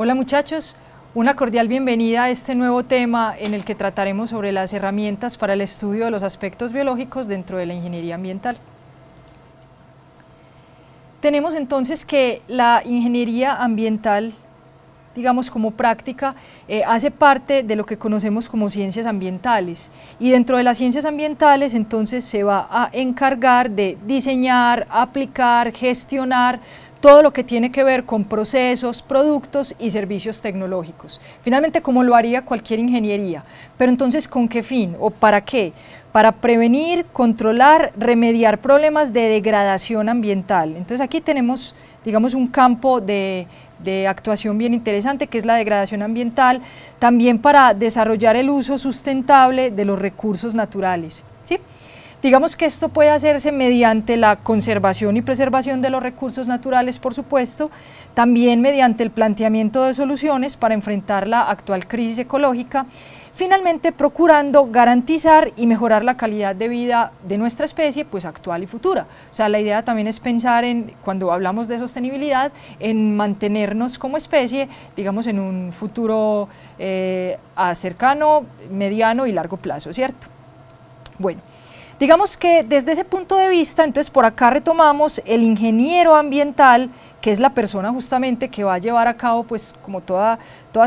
Hola muchachos, una cordial bienvenida a este nuevo tema en el que trataremos sobre las herramientas para el estudio de los aspectos biológicos dentro de la ingeniería ambiental. Tenemos entonces que la ingeniería ambiental, digamos como práctica, eh, hace parte de lo que conocemos como ciencias ambientales y dentro de las ciencias ambientales entonces se va a encargar de diseñar, aplicar, gestionar todo lo que tiene que ver con procesos, productos y servicios tecnológicos. Finalmente, como lo haría cualquier ingeniería. Pero entonces, ¿con qué fin o para qué? Para prevenir, controlar, remediar problemas de degradación ambiental. Entonces aquí tenemos, digamos, un campo de, de actuación bien interesante, que es la degradación ambiental, también para desarrollar el uso sustentable de los recursos naturales. ¿sí? Digamos que esto puede hacerse mediante la conservación y preservación de los recursos naturales, por supuesto, también mediante el planteamiento de soluciones para enfrentar la actual crisis ecológica, finalmente procurando garantizar y mejorar la calidad de vida de nuestra especie, pues actual y futura. O sea, la idea también es pensar en, cuando hablamos de sostenibilidad, en mantenernos como especie, digamos, en un futuro eh, cercano, mediano y largo plazo, ¿cierto? Bueno, Digamos que desde ese punto de vista, entonces por acá retomamos el ingeniero ambiental, que es la persona justamente que va a llevar a cabo pues como todas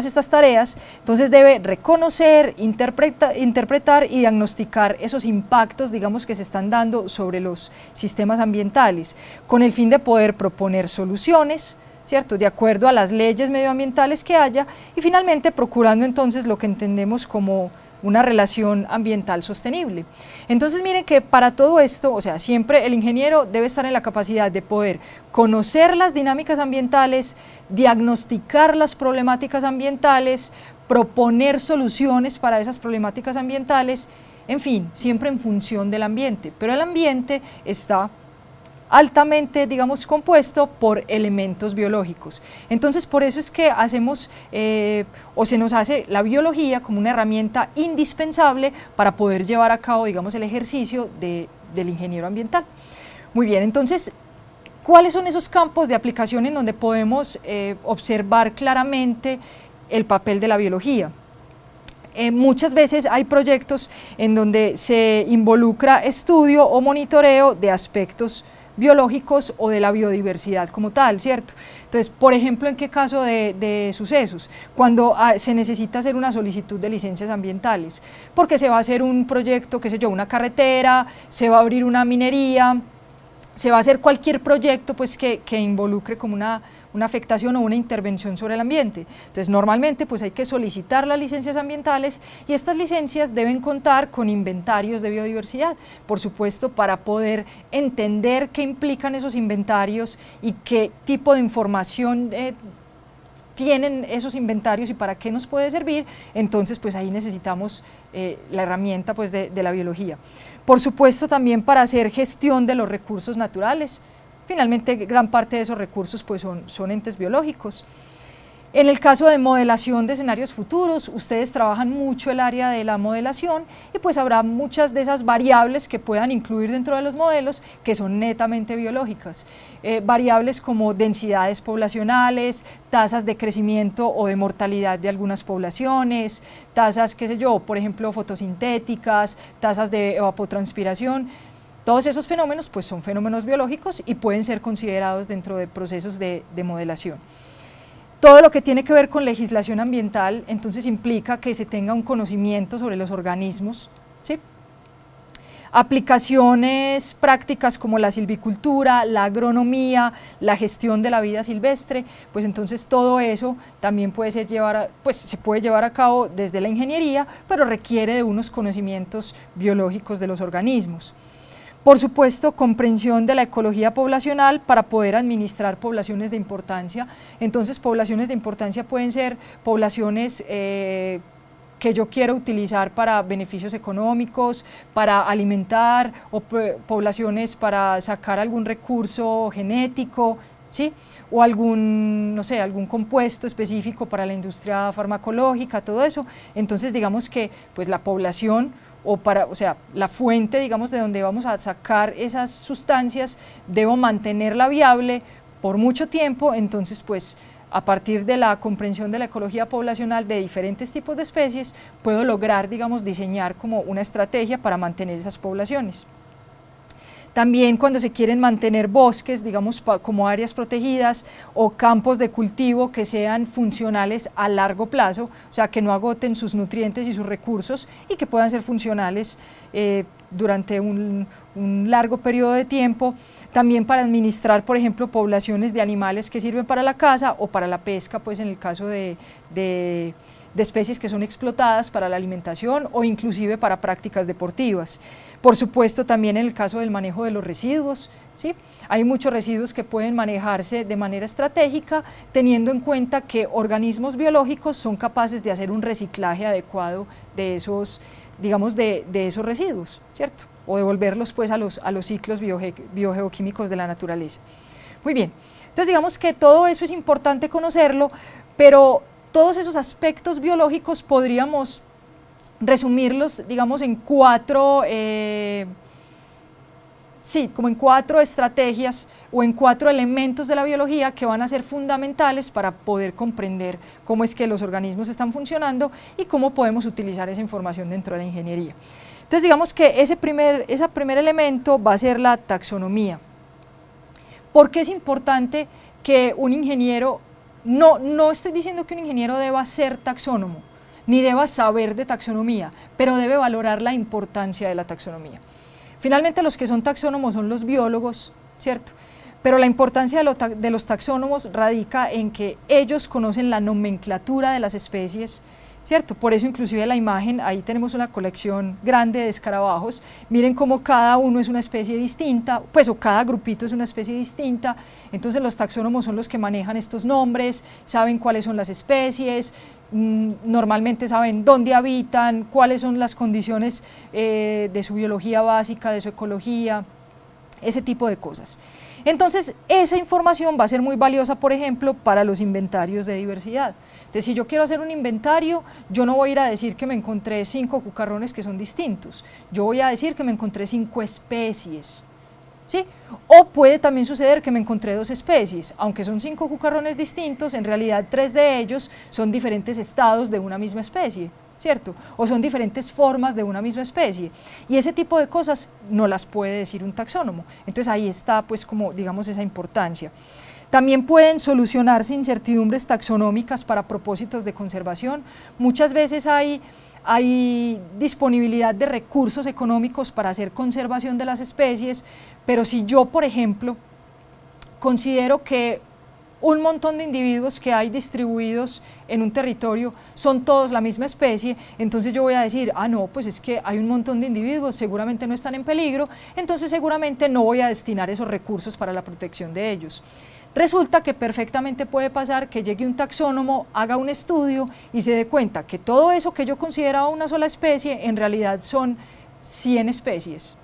estas tareas, entonces debe reconocer, interpretar y diagnosticar esos impactos digamos que se están dando sobre los sistemas ambientales, con el fin de poder proponer soluciones, ¿cierto? De acuerdo a las leyes medioambientales que haya y finalmente procurando entonces lo que entendemos como una relación ambiental sostenible. Entonces, miren que para todo esto, o sea, siempre el ingeniero debe estar en la capacidad de poder conocer las dinámicas ambientales, diagnosticar las problemáticas ambientales, proponer soluciones para esas problemáticas ambientales, en fin, siempre en función del ambiente. Pero el ambiente está altamente, digamos, compuesto por elementos biológicos. Entonces, por eso es que hacemos eh, o se nos hace la biología como una herramienta indispensable para poder llevar a cabo, digamos, el ejercicio del ingeniero ambiental. Muy bien, entonces, ¿cuáles son esos campos de aplicación en donde podemos eh, observar claramente el papel de la biología? Eh, muchas veces hay proyectos en donde se involucra estudio o monitoreo de aspectos biológicos o de la biodiversidad como tal, ¿cierto? Entonces, por ejemplo, ¿en qué caso de, sucesos? Cuando ah, se necesita hacer una solicitud de licencias ambientales, porque se va a hacer un proyecto, qué sé yo, una carretera, se va a abrir una minería, se va a hacer cualquier proyecto pues, que, involucre como una, afectación o una intervención sobre el ambiente. Entonces, normalmente pues, hay que solicitar las licencias ambientales y estas licencias deben contar con inventarios de biodiversidad, por supuesto, para poder entender qué implican esos inventarios y qué tipo de información eh, tienen esos inventarios y para qué nos puede servir, entonces pues ahí necesitamos eh, la herramienta pues de, de la biología. Por supuesto también para hacer gestión de los recursos naturales, finalmente gran parte de esos recursos pues son, son entes biológicos. En el caso de modelación de escenarios futuros, ustedes trabajan mucho el área de la modelación y pues habrá muchas de esas variables que puedan incluir dentro de los modelos que son netamente biológicas. Eh, variables como densidades poblacionales, tasas de crecimiento o de mortalidad de algunas poblaciones, tasas, qué sé yo, por ejemplo, fotosintéticas, tasas de evapotranspiración. Todos esos fenómenos pues son fenómenos biológicos y pueden ser considerados dentro de procesos de modelación. Todo lo que tiene que ver con legislación ambiental, entonces implica que se tenga un conocimiento sobre los organismos, aplicaciones prácticas como la silvicultura, la agronomía, la gestión de la vida silvestre, pues entonces todo eso también puede pues se puede llevar a cabo desde la ingeniería, pero requiere de unos conocimientos biológicos de los organismos. Por supuesto, comprensión de la ecología poblacional para poder administrar poblaciones de importancia. Entonces, poblaciones de importancia pueden ser poblaciones... Eh, que yo quiero utilizar para beneficios económicos, para alimentar o poblaciones para sacar algún recurso genético, ¿sí? O algún, no sé, algún compuesto específico para la industria farmacológica, todo eso. Entonces, digamos que pues la población o para, o sea, la fuente, digamos, de donde vamos a sacar esas sustancias, debo mantenerla viable por mucho tiempo, entonces pues a partir de la comprensión de la ecología poblacional de diferentes tipos de especies, puedo lograr, digamos, diseñar como una estrategia para mantener esas poblaciones. También cuando se quieren mantener bosques, digamos, como áreas protegidas o campos de cultivo que sean funcionales a largo plazo, o sea, que no agoten sus nutrientes y sus recursos y que puedan ser funcionales eh, durante un, largo periodo de tiempo, también para administrar, por ejemplo, poblaciones de animales que sirven para la caza o para la pesca, pues en el caso de de especies que son explotadas para la alimentación o inclusive para prácticas deportivas. Por supuesto, también en el caso del manejo de los residuos, ¿sí? hay muchos residuos que pueden manejarse de manera estratégica, teniendo en cuenta que organismos biológicos son capaces de hacer un reciclaje adecuado de esos, digamos, de, esos residuos, ¿cierto? O devolverlos pues a los, a los ciclos biogeoquímicos de la naturaleza. Muy bien, entonces digamos que todo eso es importante conocerlo, pero todos esos aspectos biológicos podríamos resumirlos, digamos, en cuatro, eh, sí, como en cuatro estrategias o en cuatro elementos de la biología que van a ser fundamentales para poder comprender cómo es que los organismos están funcionando y cómo podemos utilizar esa información dentro de la ingeniería. Entonces, digamos que ese primer, ese primer elemento va a ser la taxonomía. ¿Por qué es importante que un ingeniero no, estoy diciendo que un ingeniero deba ser taxónomo, ni deba saber de taxonomía, pero debe valorar la importancia de la taxonomía. Finalmente los que son taxónomos son los biólogos, ¿cierto? Pero la importancia de, de los taxónomos radica en que ellos conocen la nomenclatura de las especies, ¿cierto? Por eso inclusive la imagen, ahí tenemos una colección grande de escarabajos, miren cómo cada uno es una especie distinta, pues o cada grupito es una especie distinta, entonces los taxónomos son los que manejan estos nombres, saben cuáles son las especies, mm, normalmente saben dónde habitan, cuáles son las condiciones eh, de su biología básica, de su ecología, ese tipo de cosas. Entonces, esa información va a ser muy valiosa, por ejemplo, para los inventarios de diversidad. Entonces, si yo quiero hacer un inventario, yo no voy a ir a decir que me encontré cinco cucarrones que son distintos. Yo voy a decir que me encontré cinco especies. ¿Sí? O puede también suceder que me encontré dos especies, aunque son cinco cucarrones distintos, en realidad tres de ellos son diferentes estados de una misma especie. ¿cierto? O son diferentes formas de una misma especie. Y ese tipo de cosas no las puede decir un taxónomo. Entonces ahí está pues como digamos esa importancia. También pueden solucionarse incertidumbres taxonómicas para propósitos de conservación. Muchas veces hay, hay, disponibilidad de recursos económicos para hacer conservación de las especies, pero si yo, por ejemplo, considero que un montón de individuos que hay distribuidos en un territorio, son todos la misma especie, entonces yo voy a decir, ah no, pues es que hay un montón de individuos, seguramente no están en peligro, entonces seguramente no voy a destinar esos recursos para la protección de ellos. Resulta que perfectamente puede pasar que llegue un taxónomo, haga un estudio y se dé cuenta que todo eso que yo consideraba una sola especie en realidad son 100 especies.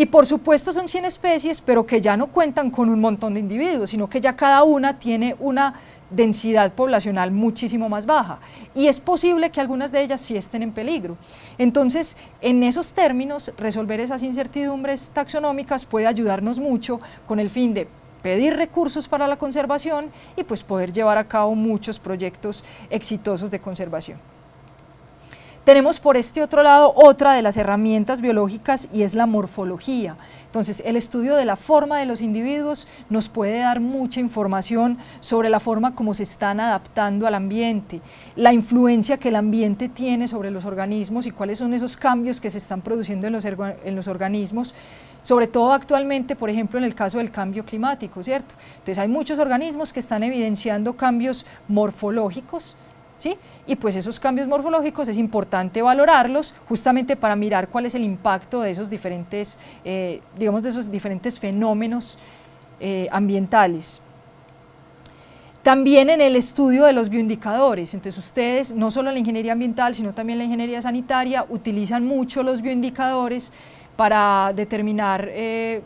Y por supuesto son 100 especies, pero que ya no cuentan con un montón de individuos, sino que ya cada una tiene una densidad poblacional muchísimo más baja. Y es posible que algunas de ellas sí estén en peligro. Entonces, en esos términos, resolver esas incertidumbres taxonómicas puede ayudarnos mucho con el fin de pedir recursos para la conservación y pues poder llevar a cabo muchos proyectos exitosos de conservación. Tenemos por este otro lado otra de las herramientas biológicas y es la morfología. Entonces, el estudio de la forma de los individuos nos puede dar mucha información sobre la forma como se están adaptando al ambiente, la influencia que el ambiente tiene sobre los organismos y cuáles son esos cambios que se están produciendo en los, en los organismos, sobre todo actualmente, por ejemplo, en el caso del cambio climático, ¿cierto? Entonces, hay muchos organismos que están evidenciando cambios morfológicos, y pues esos cambios morfológicos es importante valorarlos justamente para mirar cuál es el impacto de esos diferentes, eh, digamos, de esos diferentes fenómenos eh, ambientales. También en el estudio de los bioindicadores, entonces ustedes, no solo la ingeniería ambiental, sino también la ingeniería sanitaria, utilizan mucho los bioindicadores para determinar eh,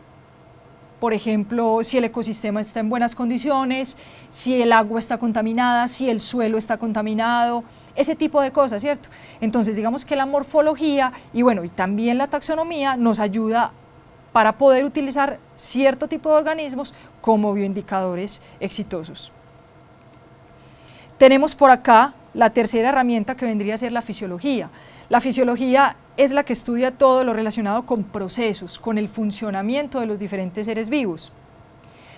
por ejemplo, si el ecosistema está en buenas condiciones, si el agua está contaminada, si el suelo está contaminado, ese tipo de cosas, ¿cierto? Entonces, digamos que la morfología y bueno, y también la taxonomía nos ayuda para poder utilizar cierto tipo de organismos como bioindicadores exitosos. Tenemos por acá la tercera herramienta que vendría a ser la fisiología. La fisiología es la que estudia todo lo relacionado con procesos, con el funcionamiento de los diferentes seres vivos.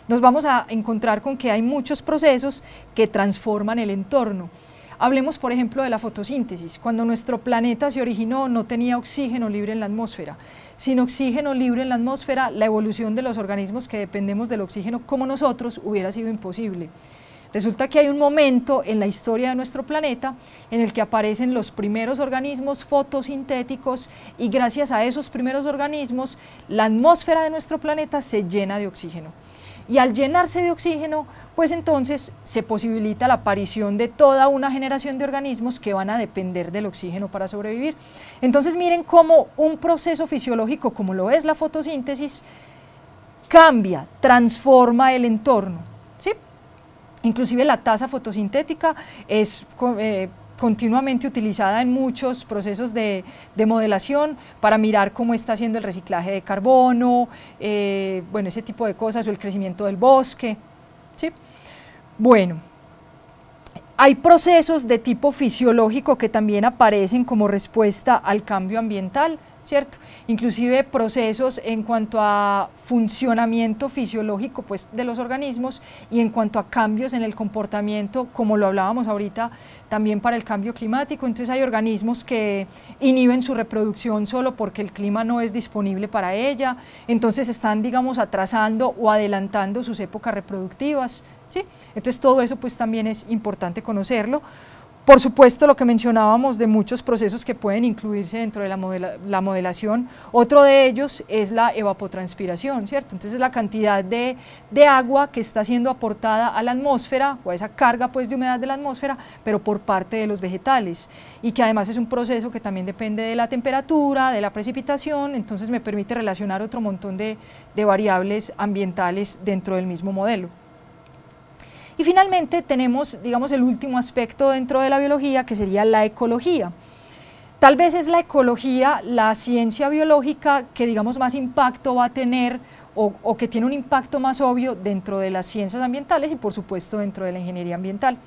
Nos vamos a encontrar con que hay muchos procesos que transforman el entorno. Hablemos, por ejemplo, de la fotosíntesis. Cuando nuestro planeta se originó, no tenía oxígeno libre en la atmósfera. Sin oxígeno libre en la atmósfera, la evolución de los organismos que dependemos del oxígeno, como nosotros, hubiera sido imposible. Resulta que hay un momento en la historia de nuestro planeta en el que aparecen los primeros organismos fotosintéticos y gracias a esos primeros organismos la atmósfera de nuestro planeta se llena de oxígeno. Y al llenarse de oxígeno, pues entonces se posibilita la aparición de toda una generación de organismos que van a depender del oxígeno para sobrevivir. Entonces miren cómo un proceso fisiológico como lo es la fotosíntesis cambia, transforma el entorno Inclusive la tasa fotosintética es... Eh, continuamente utilizada en muchos procesos de, modelación para mirar cómo está haciendo el reciclaje de carbono, eh, bueno, ese tipo de cosas, o el crecimiento del bosque. ¿sí? Bueno, hay procesos de tipo fisiológico que también aparecen como respuesta al cambio ambiental, ¿cierto? Inclusive procesos en cuanto a funcionamiento fisiológico pues, de los organismos y en cuanto a cambios en el comportamiento, como lo hablábamos ahorita, también para el cambio climático. Entonces hay organismos que inhiben su reproducción solo porque el clima no es disponible para ella, entonces están, digamos, atrasando o adelantando sus épocas reproductivas, ¿sí? Entonces todo eso pues también es importante conocerlo. Por supuesto, lo que mencionábamos de muchos procesos que pueden incluirse dentro de la, modelación, otro de ellos es la evapotranspiración, ¿cierto? Entonces, la cantidad de, agua que está siendo aportada a la atmósfera o a esa carga pues, de humedad de la atmósfera, pero por parte de los vegetales, y que además es un proceso que también depende de la temperatura, de la precipitación, entonces me permite relacionar otro montón de variables ambientales dentro del mismo modelo. Y finalmente tenemos, digamos, el último aspecto dentro de la biología, que sería la ecología. Tal vez es la ecología, la ciencia biológica que, digamos, más impacto va a tener o, o, que tiene un impacto más obvio dentro de las ciencias ambientales y por supuesto dentro de la ingeniería ambiental.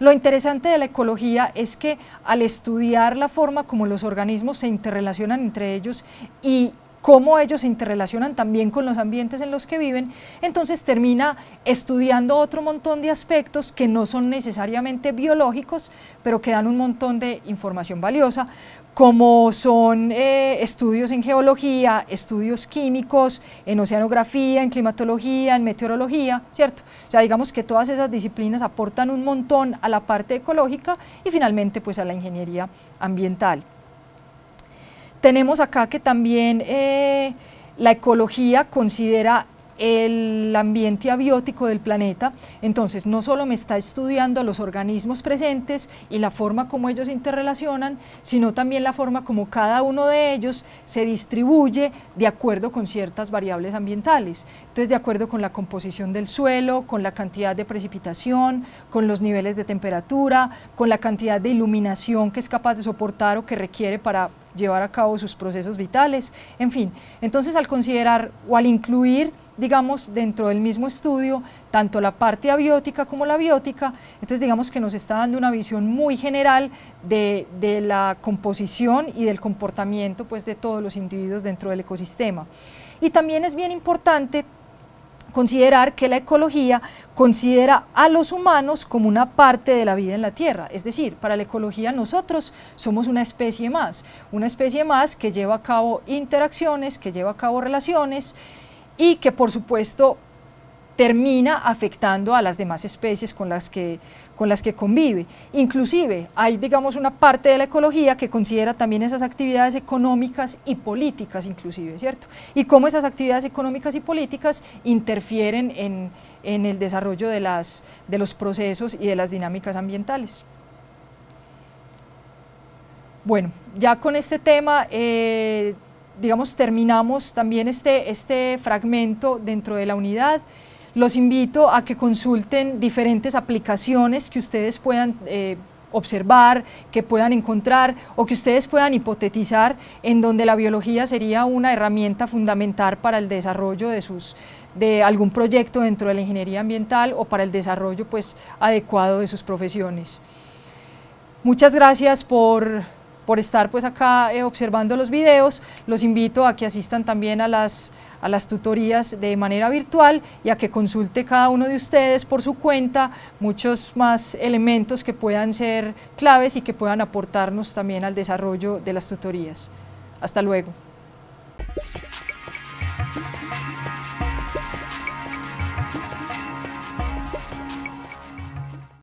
Lo interesante de la ecología es que al estudiar la forma como los organismos se interrelacionan entre ellos y, cómo ellos se interrelacionan también con los ambientes en los que viven, entonces termina estudiando otro montón de aspectos que no son necesariamente biológicos, pero que dan un montón de información valiosa, como son eh, estudios en geología, estudios químicos, en oceanografía, en climatología, en meteorología, ¿cierto? O sea, digamos que todas esas disciplinas aportan un montón a la parte ecológica y finalmente pues a la ingeniería ambiental. Tenemos acá que también eh, la ecología considera el ambiente abiótico del planeta, entonces no solo me está estudiando los organismos presentes y la forma como ellos interrelacionan, sino también la forma como cada uno de ellos se distribuye de acuerdo con ciertas variables ambientales. Entonces, de acuerdo con la composición del suelo, con la cantidad de precipitación, con los niveles de temperatura, con la cantidad de iluminación que es capaz de soportar o que requiere para llevar a cabo sus procesos vitales, en fin. Entonces, al considerar o al incluir digamos, dentro del mismo estudio, tanto la parte abiótica como la biótica. Entonces, digamos que nos está dando una visión muy general de, la composición y del comportamiento pues, de todos los individuos dentro del ecosistema. Y también es bien importante considerar que la ecología considera a los humanos como una parte de la vida en la Tierra. Es decir, para la ecología nosotros somos una especie más, una especie más que lleva a cabo interacciones, que lleva a cabo relaciones y que por supuesto termina afectando a las demás especies con las que, con las que convive. Inclusive hay, digamos, una parte de la ecología que considera también esas actividades económicas y políticas, inclusive, ¿cierto? Y cómo esas actividades económicas y políticas interfieren en, el desarrollo de, las, de los procesos y de las dinámicas ambientales. Bueno, ya con este tema... Eh, digamos, terminamos también este, este fragmento dentro de la unidad. Los invito a que consulten diferentes aplicaciones que ustedes puedan eh, observar, que puedan encontrar o que ustedes puedan hipotetizar en donde la biología sería una herramienta fundamental para el desarrollo de sus de algún proyecto dentro de la ingeniería ambiental o para el desarrollo pues adecuado de sus profesiones. Muchas gracias por por estar pues acá eh, observando los videos. Los invito a que asistan también a las, a las tutorías de manera virtual y a que consulte cada uno de ustedes por su cuenta muchos más elementos que puedan ser claves y que puedan aportarnos también al desarrollo de las tutorías. Hasta luego.